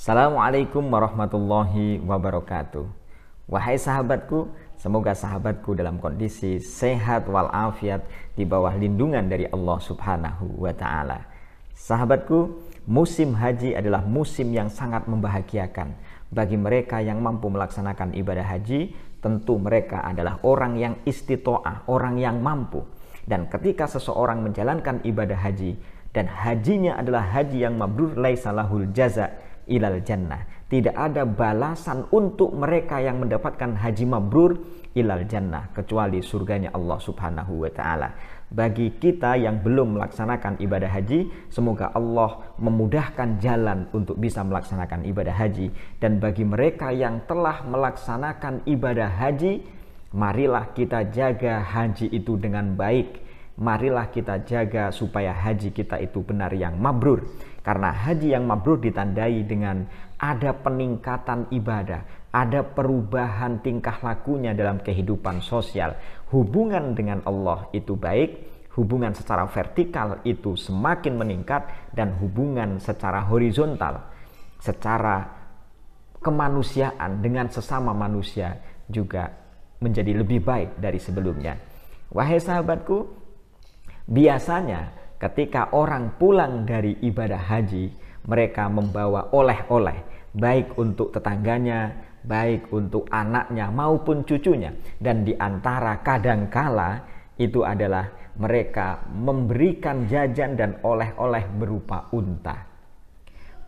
Assalamualaikum warahmatullahi wabarakatuh. Wahai sahabatku, semoga sahabatku dalam kondisi sehat walafiat di bawah lindungan dari Allah Subhanahu wa taala. Sahabatku, musim haji adalah musim yang sangat membahagiakan bagi mereka yang mampu melaksanakan ibadah haji. Tentu mereka adalah orang yang istitoah, orang yang mampu. Dan ketika seseorang menjalankan ibadah haji dan hajinya adalah haji yang mabrur laisalahul jaza' ilal jannah. Tidak ada balasan untuk mereka yang mendapatkan haji mabrur ilal jannah kecuali surganya Allah Subhanahu wa taala. Bagi kita yang belum melaksanakan ibadah haji, semoga Allah memudahkan jalan untuk bisa melaksanakan ibadah haji dan bagi mereka yang telah melaksanakan ibadah haji, marilah kita jaga haji itu dengan baik. Marilah kita jaga supaya haji kita itu benar yang mabrur. Karena haji yang mabrur ditandai dengan ada peningkatan ibadah, ada perubahan tingkah lakunya dalam kehidupan sosial. Hubungan dengan Allah itu baik, hubungan secara vertikal itu semakin meningkat dan hubungan secara horizontal, secara kemanusiaan dengan sesama manusia juga menjadi lebih baik dari sebelumnya. Wahai sahabatku, biasanya ketika orang pulang dari ibadah haji, mereka membawa oleh-oleh, baik untuk tetangganya, baik untuk anaknya maupun cucunya. Dan di antara kadangkala itu adalah mereka memberikan jajan dan oleh-oleh berupa unta.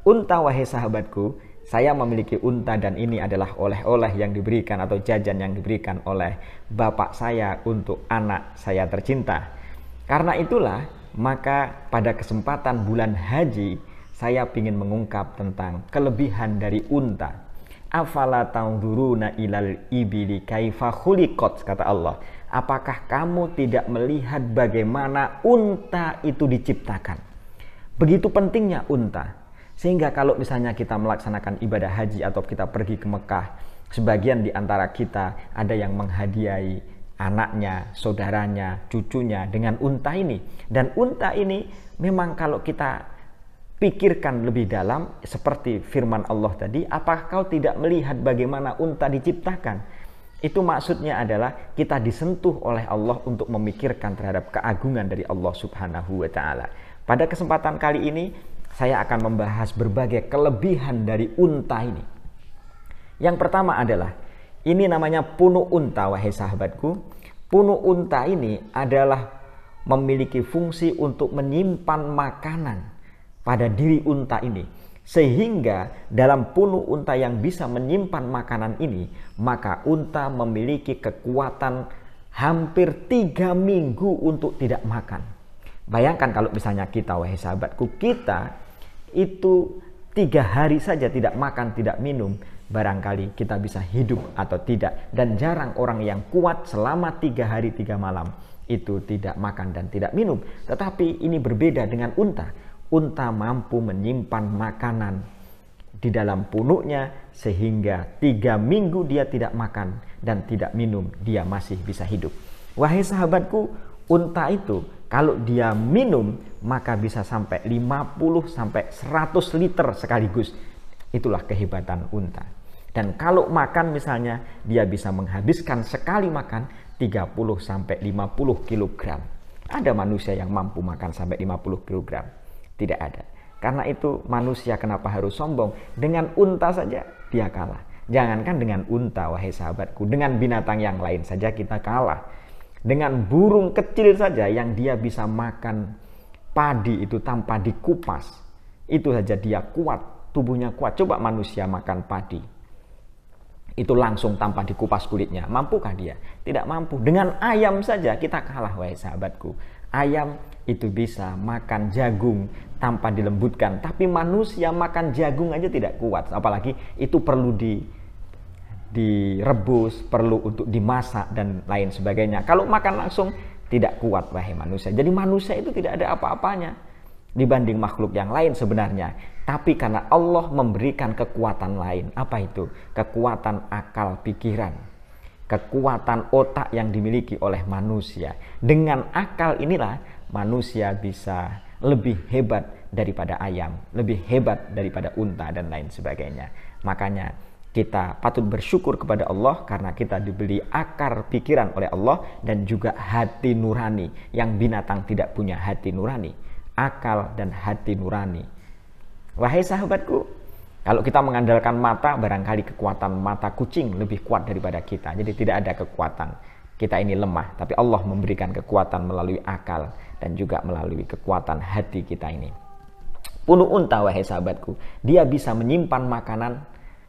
Unta wahai sahabatku, saya memiliki unta dan ini adalah oleh-oleh yang diberikan atau jajan yang diberikan oleh bapak saya untuk anak saya tercinta. Karena itulah maka pada kesempatan bulan haji saya ingin mengungkap tentang kelebihan dari unta. Afala tangduruna ilal ibili kaifa khuliqat kata Allah. Apakah kamu tidak melihat bagaimana unta itu diciptakan? Begitu pentingnya unta. Sehingga kalau misalnya kita melaksanakan ibadah haji atau kita pergi ke Mekah, sebagian di antara kita ada yang menghadiahi anaknya, saudaranya, cucunya dengan unta ini. Dan unta ini memang kalau kita pikirkan lebih dalam seperti firman Allah tadi, apakah kau tidak melihat bagaimana unta diciptakan? Itu maksudnya adalah kita disentuh oleh Allah untuk memikirkan terhadap keagungan dari Allah Subhanahu wa taala. Pada kesempatan kali ini saya akan membahas berbagai kelebihan dari unta ini. Yang pertama adalah ini namanya punu unta wahai sahabatku. Punu unta ini adalah memiliki fungsi untuk menyimpan makanan pada diri unta ini. Sehingga dalam punu unta yang bisa menyimpan makanan ini, maka unta memiliki kekuatan hampir tiga minggu untuk tidak makan. Bayangkan kalau misalnya kita, wahai sahabatku, kita itu tiga hari saja tidak makan, tidak minum, barangkali kita bisa hidup atau tidak. Dan jarang orang yang kuat selama tiga hari tiga malam itu tidak makan dan tidak minum. Tetapi ini berbeda dengan unta. Unta mampu menyimpan makanan di dalam punuknya sehingga tiga minggu dia tidak makan dan tidak minum, dia masih bisa hidup. Wahai sahabatku, unta itu kalau dia minum, maka bisa sampai 50 sampai 100 liter sekaligus. Itulah kehebatan unta. Dan kalau makan misalnya, dia bisa menghabiskan sekali makan 30 sampai 50 kg. Ada manusia yang mampu makan sampai 50 kg? Tidak ada. Karena itu manusia kenapa harus sombong? Dengan unta saja dia kalah. Jangankan dengan unta wahai sahabatku, dengan binatang yang lain saja kita kalah. Dengan burung kecil saja yang dia bisa makan padi itu tanpa dikupas, itu saja dia kuat, tubuhnya kuat. Coba manusia makan padi. Itu langsung tanpa dikupas kulitnya. Mampukah dia? Tidak mampu. Dengan ayam saja kita kalah, wahai sahabatku. Ayam itu bisa makan jagung tanpa dilembutkan. Tapi manusia makan jagung aja tidak kuat. Apalagi itu perlu di direbus, perlu untuk dimasak dan lain sebagainya. Kalau makan langsung tidak kuat wahai manusia. Jadi manusia itu tidak ada apa-apanya dibanding makhluk yang lain sebenarnya. Tapi karena Allah memberikan kekuatan lain. Apa itu? Kekuatan akal pikiran. Kekuatan otak yang dimiliki oleh manusia. Dengan akal inilah manusia bisa lebih hebat daripada ayam, lebih hebat daripada unta dan lain sebagainya. Makanya kita patut bersyukur kepada Allah karena kita dibeli akar pikiran oleh Allah dan juga hati nurani yang binatang tidak punya hati nurani, akal dan hati nurani. Wahai sahabatku, kalau kita mengandalkan mata barangkali kekuatan mata kucing lebih kuat daripada kita. Jadi tidak ada kekuatan. Kita ini lemah, tapi Allah memberikan kekuatan melalui akal dan juga melalui kekuatan hati kita ini. Puluh unta wahai sahabatku, dia bisa menyimpan makanan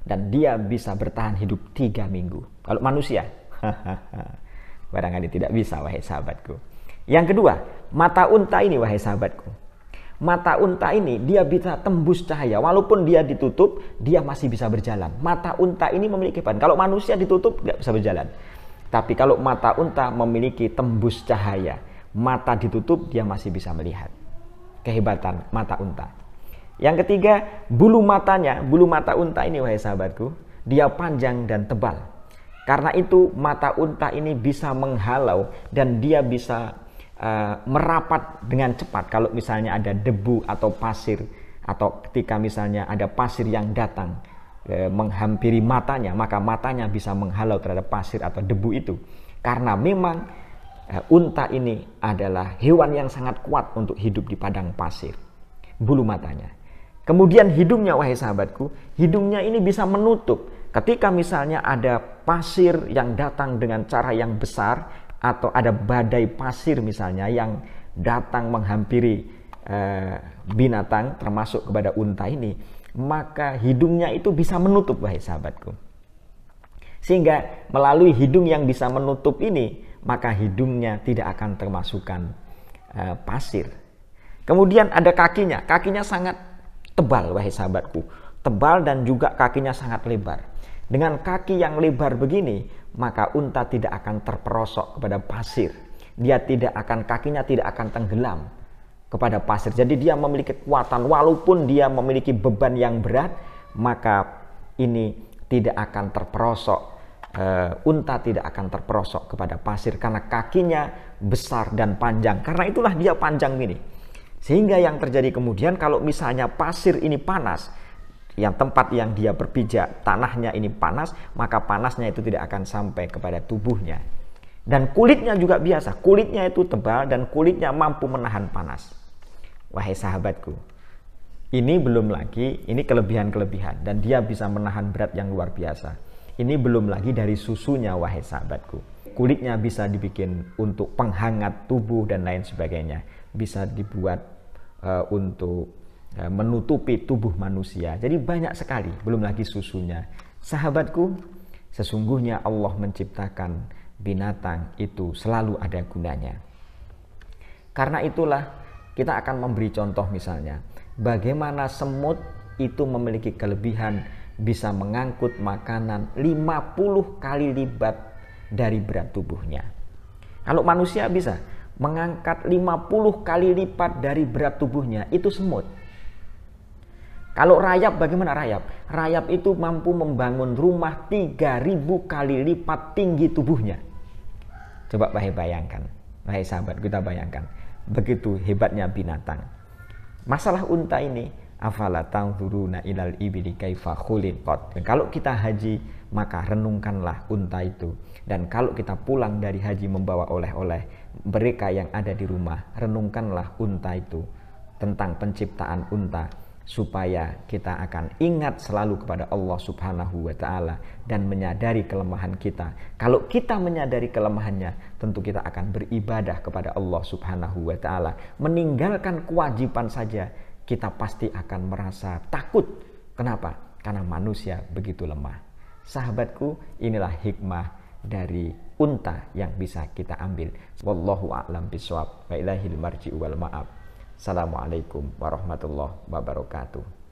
dan dia bisa bertahan hidup tiga minggu. Kalau manusia, barangkali tidak bisa, wahai sahabatku. Yang kedua, mata unta ini, wahai sahabatku. Mata unta ini dia bisa tembus cahaya, walaupun dia ditutup, dia masih bisa berjalan. Mata unta ini memiliki ban. Kalau manusia ditutup, nggak bisa berjalan. Tapi kalau mata unta memiliki tembus cahaya, mata ditutup, dia masih bisa melihat. Kehebatan mata unta. Yang ketiga, bulu matanya, bulu mata unta ini wahai sahabatku, dia panjang dan tebal. Karena itu mata unta ini bisa menghalau dan dia bisa uh, merapat dengan cepat kalau misalnya ada debu atau pasir atau ketika misalnya ada pasir yang datang eh, menghampiri matanya, maka matanya bisa menghalau terhadap pasir atau debu itu. Karena memang eh, unta ini adalah hewan yang sangat kuat untuk hidup di padang pasir. Bulu matanya Kemudian hidungnya wahai sahabatku, hidungnya ini bisa menutup ketika misalnya ada pasir yang datang dengan cara yang besar atau ada badai pasir misalnya yang datang menghampiri eh, binatang termasuk kepada unta ini, maka hidungnya itu bisa menutup wahai sahabatku. Sehingga melalui hidung yang bisa menutup ini, maka hidungnya tidak akan termasukkan eh, pasir. Kemudian ada kakinya, kakinya sangat tebal wahai sahabatku, tebal dan juga kakinya sangat lebar. Dengan kaki yang lebar begini, maka unta tidak akan terperosok kepada pasir. Dia tidak akan kakinya tidak akan tenggelam kepada pasir. Jadi dia memiliki kekuatan walaupun dia memiliki beban yang berat, maka ini tidak akan terperosok. Uh, unta tidak akan terperosok kepada pasir karena kakinya besar dan panjang. Karena itulah dia panjang ini sehingga yang terjadi kemudian kalau misalnya pasir ini panas, yang tempat yang dia berpijak, tanahnya ini panas, maka panasnya itu tidak akan sampai kepada tubuhnya. Dan kulitnya juga biasa, kulitnya itu tebal dan kulitnya mampu menahan panas. Wahai sahabatku, ini belum lagi, ini kelebihan-kelebihan dan dia bisa menahan berat yang luar biasa. Ini belum lagi dari susunya wahai sahabatku. Kulitnya bisa dibikin untuk penghangat tubuh dan lain sebagainya. Bisa dibuat Eh, untuk eh, menutupi tubuh manusia. Jadi banyak sekali, belum lagi susunya. Sahabatku, sesungguhnya Allah menciptakan binatang itu selalu ada gunanya. Karena itulah kita akan memberi contoh misalnya bagaimana semut itu memiliki kelebihan bisa mengangkut makanan 50 kali lipat dari berat tubuhnya. Kalau manusia bisa, mengangkat 50 kali lipat dari berat tubuhnya itu semut. Kalau rayap bagaimana rayap? Rayap itu mampu membangun rumah 3000 kali lipat tinggi tubuhnya. Coba bahaya bayangkan. Bahe sahabat kita bayangkan. Begitu hebatnya binatang. Masalah unta ini afala tangzuruna ilal ibili kaifa kalau kita haji, maka renungkanlah unta itu. Dan kalau kita pulang dari haji membawa oleh-oleh, mereka yang ada di rumah, renungkanlah unta itu tentang penciptaan unta supaya kita akan ingat selalu kepada Allah Subhanahu wa taala dan menyadari kelemahan kita. Kalau kita menyadari kelemahannya, tentu kita akan beribadah kepada Allah Subhanahu wa taala. Meninggalkan kewajiban saja kita pasti akan merasa takut. Kenapa? Karena manusia begitu lemah. Sahabatku, inilah hikmah dari unta yang bisa kita ambil. Wallahu a'lam bishawab. Wa ilahil marji wal ma'ab. Assalamualaikum warahmatullahi wabarakatuh.